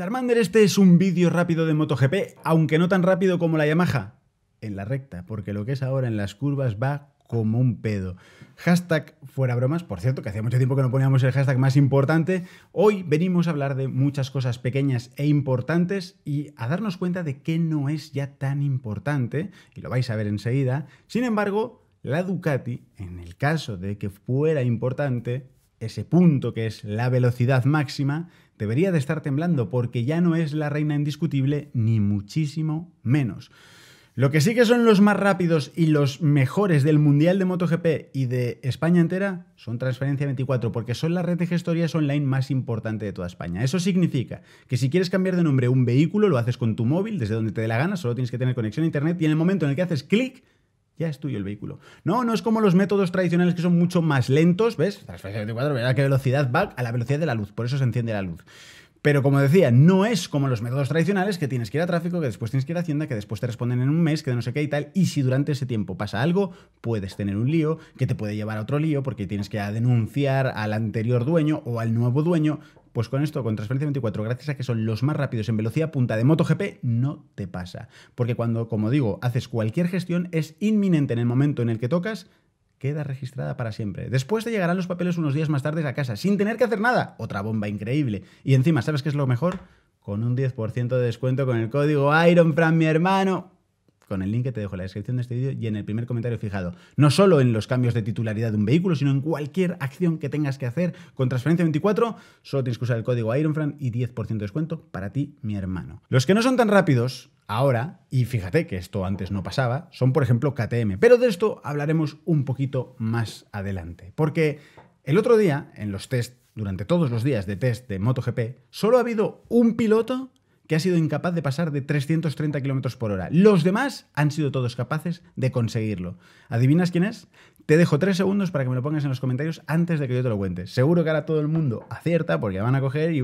Charmander, este es un vídeo rápido de MotoGP, aunque no tan rápido como la Yamaha. En la recta, porque lo que es ahora en las curvas va como un pedo. Hashtag fuera bromas, por cierto, que hacía mucho tiempo que no poníamos el hashtag más importante. Hoy venimos a hablar de muchas cosas pequeñas e importantes y a darnos cuenta de que no es ya tan importante, y lo vais a ver enseguida. Sin embargo, la Ducati, en el caso de que fuera importante, ese punto que es la velocidad máxima, debería de estar temblando porque ya no es la reina indiscutible ni muchísimo menos. Lo que sí que son los más rápidos y los mejores del Mundial de MotoGP y de España entera son Transferencia 24, porque son la red de gestorías online más importante de toda España. Eso significa que si quieres cambiar de nombre un vehículo, lo haces con tu móvil, desde donde te dé la gana, solo tienes que tener conexión a Internet y en el momento en el que haces clic, ya es tuyo el vehículo. No, no es como los métodos tradicionales que son mucho más lentos, ¿ves? Transferencia 24, qué velocidad va a la velocidad de la luz, por eso se enciende la luz. Pero como decía, no es como los métodos tradicionales que tienes que ir a tráfico, que después tienes que ir a Hacienda, que después te responden en un mes, que no sé qué y tal. Y si durante ese tiempo pasa algo, puedes tener un lío que te puede llevar a otro lío porque tienes que denunciar al anterior dueño o al nuevo dueño. Pues con esto, con Transferencia 24, gracias a que son los más rápidos en velocidad punta de MotoGP, no te pasa. Porque cuando, como digo, haces cualquier gestión, es inminente en el momento en el que tocas, queda registrada para siempre. Después te llegarán los papeles unos días más tarde a casa, sin tener que hacer nada. Otra bomba increíble. Y encima, ¿sabes qué es lo mejor? Con un 10% de descuento con el código IRONFRAN, mi hermano con el link que te dejo en la descripción de este vídeo y en el primer comentario fijado. No solo en los cambios de titularidad de un vehículo, sino en cualquier acción que tengas que hacer con transferencia 24, solo tienes que usar el código IronFran y 10% de descuento para ti, mi hermano. Los que no son tan rápidos, ahora, y fíjate que esto antes no pasaba, son por ejemplo KTM, pero de esto hablaremos un poquito más adelante, porque el otro día, en los test, durante todos los días de test de MotoGP, solo ha habido un piloto que ha sido incapaz de pasar de 330 km por hora. Los demás han sido todos capaces de conseguirlo. ¿Adivinas quién es? Te dejo tres segundos para que me lo pongas en los comentarios antes de que yo te lo cuente. Seguro que ahora todo el mundo acierta porque van a coger y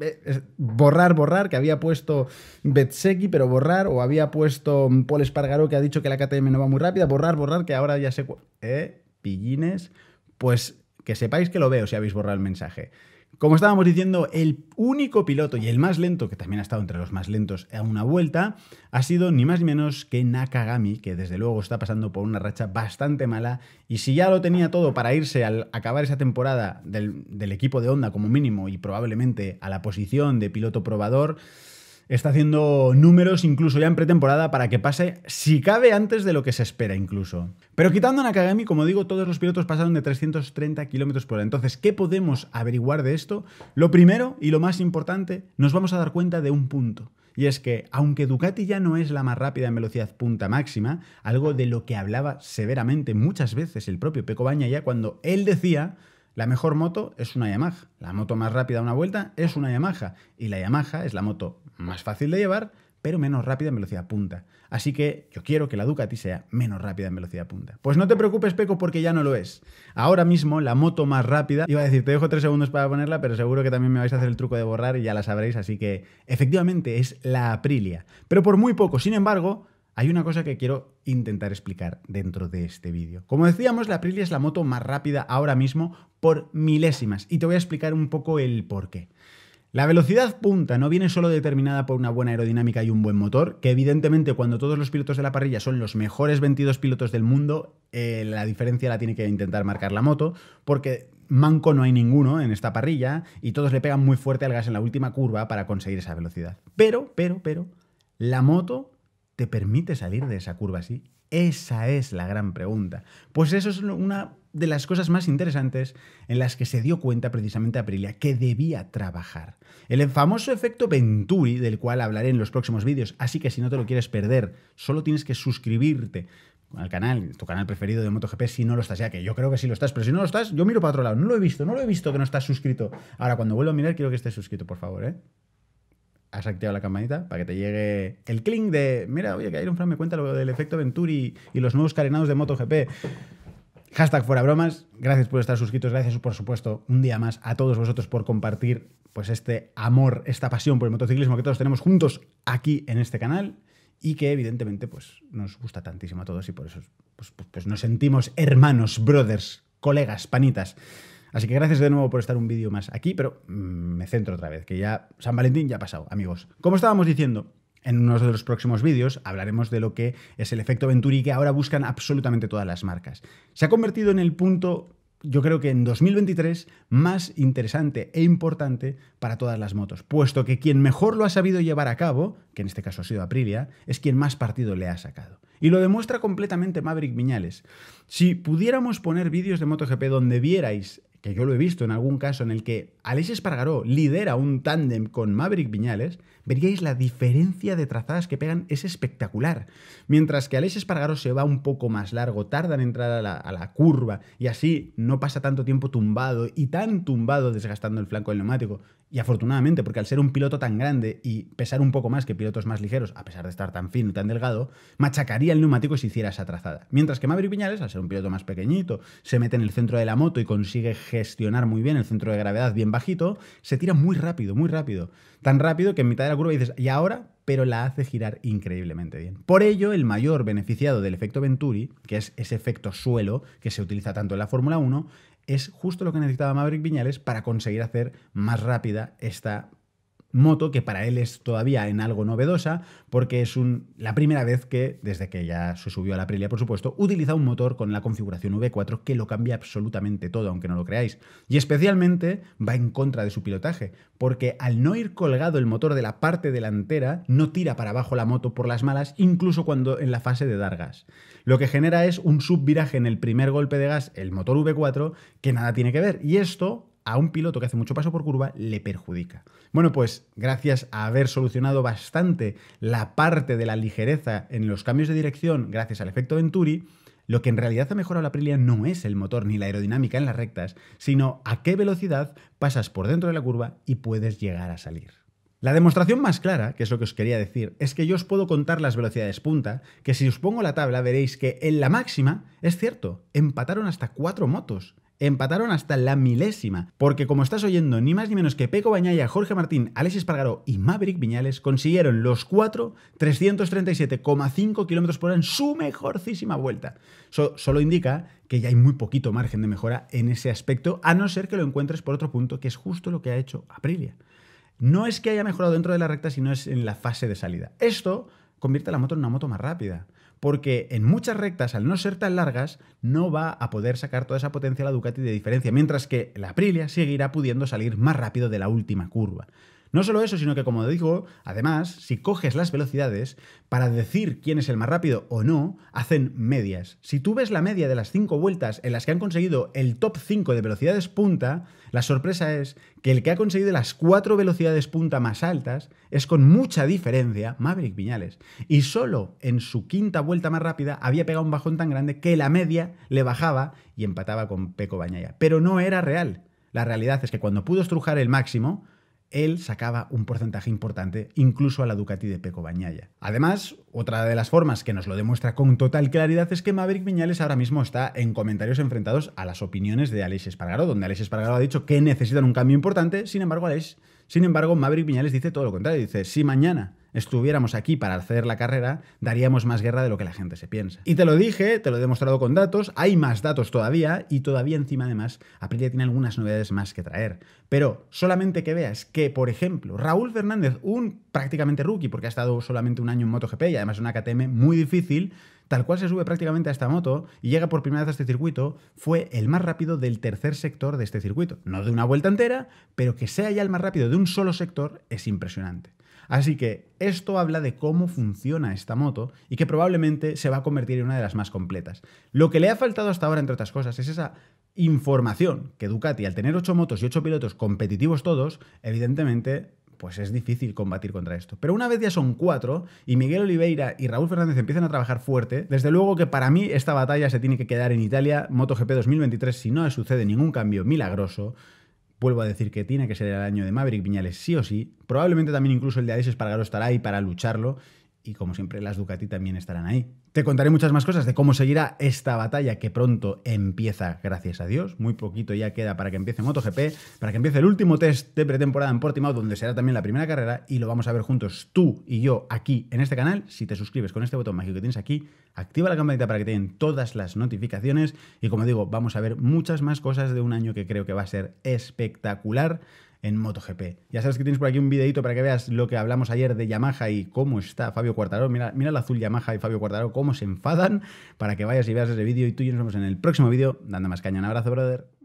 eh, borrar, borrar, que había puesto Betseki, pero borrar, o había puesto mm, Paul Espargaró que ha dicho que la KTM no va muy rápida, borrar, borrar, que ahora ya sé... ¿Eh? Pillines. Pues que sepáis que lo veo si habéis borrado el mensaje. Como estábamos diciendo, el único piloto y el más lento, que también ha estado entre los más lentos a una vuelta, ha sido ni más ni menos que Nakagami, que desde luego está pasando por una racha bastante mala. Y si ya lo tenía todo para irse al acabar esa temporada del, equipo de Honda como mínimo y probablemente a la posición de piloto probador, está haciendo números incluso ya en pretemporada para que pase, si cabe, antes de lo que se espera incluso. Pero quitando Nakagami, como digo, todos los pilotos pasaron de 330 km por hora. Entonces, ¿qué podemos averiguar de esto? Lo primero y lo más importante, nos vamos a dar cuenta de un punto. Y es que, aunque Ducati ya no es la más rápida en velocidad punta máxima, algo de lo que hablaba severamente muchas veces el propio Peco Baña ya cuando él decía la mejor moto es una Yamaha, la moto más rápida a una vuelta es una Yamaha y la Yamaha es la moto más fácil de llevar, pero menos rápida en velocidad punta. Así que yo quiero que la Ducati sea menos rápida en velocidad punta. Pues no te preocupes, Peco, porque ya no lo es. Ahora mismo la moto más rápida, iba a decir, te dejo tres segundos para ponerla, pero seguro que también me vais a hacer el truco de borrar y ya la sabréis, así que efectivamente es la Aprilia. Pero por muy poco, sin embargo, hay una cosa que quiero intentar explicar dentro de este vídeo. Como decíamos, la Aprilia es la moto más rápida ahora mismo por milésimas y te voy a explicar un poco el por qué. La velocidad punta no viene solo determinada por una buena aerodinámica y un buen motor, que evidentemente cuando todos los pilotos de la parrilla son los mejores 22 pilotos del mundo, eh, la diferencia la tiene que intentar marcar la moto, porque manco no hay ninguno en esta parrilla y todos le pegan muy fuerte al gas en la última curva para conseguir esa velocidad. Pero, pero, pero, la moto ¿Te permite salir de esa curva así? Esa es la gran pregunta. Pues eso es una de las cosas más interesantes en las que se dio cuenta precisamente Aprilia que debía trabajar. El famoso efecto Venturi, del cual hablaré en los próximos vídeos, así que si no te lo quieres perder, solo tienes que suscribirte al canal, tu canal preferido de MotoGP, si no lo estás ya, que yo creo que sí lo estás, pero si no lo estás, yo miro para otro lado, no lo he visto, no lo he visto que no estás suscrito. Ahora, cuando vuelva a mirar, quiero que estés suscrito, por favor, ¿eh? has activado la campanita para que te llegue el clink de, mira, oye, que un Fran me cuenta lo del efecto Venturi y los nuevos carenados de MotoGP. Hashtag fuera bromas, gracias por estar suscritos, gracias por supuesto un día más a todos vosotros por compartir pues este amor, esta pasión por el motociclismo que todos tenemos juntos aquí en este canal y que evidentemente pues nos gusta tantísimo a todos y por eso pues, pues, pues nos sentimos hermanos, brothers, colegas, panitas. Así que gracias de nuevo por estar un vídeo más aquí, pero mm, me centro otra vez, que ya San Valentín ya ha pasado, amigos. Como estábamos diciendo, en uno de los próximos vídeos hablaremos de lo que es el efecto Venturi que ahora buscan absolutamente todas las marcas. Se ha convertido en el punto yo creo que en 2023 más interesante e importante para todas las motos, puesto que quien mejor lo ha sabido llevar a cabo, que en este caso ha sido Aprilia, es quien más partido le ha sacado. Y lo demuestra completamente Maverick Viñales. Si pudiéramos poner vídeos de MotoGP donde vierais que yo lo he visto en algún caso en el que Alex Espargaró lidera un tándem con Maverick Viñales, veríais la diferencia de trazadas que pegan, es espectacular. Mientras que Alex Espargaró se va un poco más largo, tarda en entrar a la, a la curva y así no pasa tanto tiempo tumbado y tan tumbado desgastando el flanco del neumático. Y afortunadamente, porque al ser un piloto tan grande y pesar un poco más que pilotos más ligeros, a pesar de estar tan fino y tan delgado, machacaría el neumático si hiciera esa trazada. Mientras que Maverick Viñales, al ser un piloto más pequeñito, se mete en el centro de la moto y consigue gestionar muy bien el centro de gravedad bien bajito, se tira muy rápido, muy rápido. Tan rápido que en mitad de la curva dices, ¿y ahora? pero la hace girar increíblemente bien. Por ello, el mayor beneficiado del efecto Venturi, que es ese efecto suelo que se utiliza tanto en la Fórmula 1, es justo lo que necesitaba Maverick Viñales para conseguir hacer más rápida esta moto que para él es todavía en algo novedosa porque es un, la primera vez que, desde que ya se subió a la Aprilia por supuesto, utiliza un motor con la configuración V4 que lo cambia absolutamente todo, aunque no lo creáis. Y especialmente va en contra de su pilotaje, porque al no ir colgado el motor de la parte delantera, no tira para abajo la moto por las malas, incluso cuando en la fase de dar gas. Lo que genera es un subviraje en el primer golpe de gas, el motor V4, que nada tiene que ver. Y esto a un piloto que hace mucho paso por curva le perjudica. Bueno, pues gracias a haber solucionado bastante la parte de la ligereza en los cambios de dirección gracias al efecto Venturi, lo que en realidad ha mejorado la Aprilia no es el motor ni la aerodinámica en las rectas, sino a qué velocidad pasas por dentro de la curva y puedes llegar a salir. La demostración más clara, que es lo que os quería decir, es que yo os puedo contar las velocidades punta, que si os pongo la tabla veréis que en la máxima, es cierto, empataron hasta cuatro motos empataron hasta la milésima, porque como estás oyendo, ni más ni menos que Peco Bañaya, Jorge Martín, Alexis Espargaró y Maverick Viñales consiguieron los cuatro 337,5 km por hora en su mejorcísima vuelta. solo indica que ya hay muy poquito margen de mejora en ese aspecto, a no ser que lo encuentres por otro punto, que es justo lo que ha hecho Aprilia. No es que haya mejorado dentro de la recta, sino es en la fase de salida. Esto convierte a la moto en una moto más rápida porque en muchas rectas, al no ser tan largas, no va a poder sacar toda esa potencia la Ducati de diferencia, mientras que la Aprilia seguirá pudiendo salir más rápido de la última curva. No solo eso, sino que como digo, además, si coges las velocidades, para decir quién es el más rápido o no, hacen medias. Si tú ves la media de las cinco vueltas en las que han conseguido el top 5 de velocidades punta, la sorpresa es que el que ha conseguido las cuatro velocidades punta más altas es con mucha diferencia Maverick Viñales. Y solo en su quinta vuelta más rápida había pegado un bajón tan grande que la media le bajaba y empataba con Peco Bañaya. Pero no era real. La realidad es que cuando pudo estrujar el máximo, él sacaba un porcentaje importante incluso a la Ducati de Peco Bañaya. Además, otra de las formas que nos lo demuestra con total claridad es que Maverick Viñales ahora mismo está en comentarios enfrentados a las opiniones de Alex Espargaro, donde Alex Espargaro ha dicho que necesitan un cambio importante, sin embargo, sin embargo, Maverick Viñales dice todo lo contrario, dice, si mañana estuviéramos aquí para hacer la carrera, daríamos más guerra de lo que la gente se piensa. Y te lo dije, te lo he demostrado con datos, hay más datos todavía y todavía encima además Aprilia tiene algunas novedades más que traer. Pero solamente que veas que, por ejemplo, Raúl Fernández, un prácticamente rookie, porque ha estado solamente un año en MotoGP y además una KTM muy difícil, tal cual se sube prácticamente a esta moto y llega por primera vez a este circuito, fue el más rápido del tercer sector de este circuito. No de una vuelta entera, pero que sea ya el más rápido de un solo sector es impresionante. Así que esto habla de cómo funciona esta moto y que probablemente se va a convertir en una de las más completas. Lo que le ha faltado hasta ahora, entre otras cosas, es esa información que Ducati, al tener ocho motos y ocho pilotos competitivos todos, evidentemente pues es difícil combatir contra esto. Pero una vez ya son cuatro y Miguel Oliveira y Raúl Fernández empiezan a trabajar fuerte, desde luego que para mí esta batalla se tiene que quedar en Italia, MotoGP 2023, si no sucede ningún cambio milagroso, Vuelvo a decir que tiene que ser el año de Maverick Viñales sí o sí. Probablemente también incluso el de Alex Espargaro estará ahí para lucharlo y como siempre las Ducati también estarán ahí. Te contaré muchas más cosas de cómo seguirá esta batalla que pronto empieza, gracias a Dios. Muy poquito ya queda para que empiece MotoGP, para que empiece el último test de pretemporada en Portimao, donde será también la primera carrera y lo vamos a ver juntos tú y yo aquí en este canal. Si te suscribes con este botón mágico que tienes aquí, activa la campanita para que te den todas las notificaciones y como digo, vamos a ver muchas más cosas de un año que creo que va a ser espectacular en MotoGP. Ya sabes que tienes por aquí un videito para que veas lo que hablamos ayer de Yamaha y cómo está Fabio Cuartaró. Mira, mira el azul Yamaha y Fabio Cuartaró cómo se enfadan, para que vayas y veas ese vídeo y tú y nos vemos en el próximo vídeo. Dando más caña, un abrazo, brother.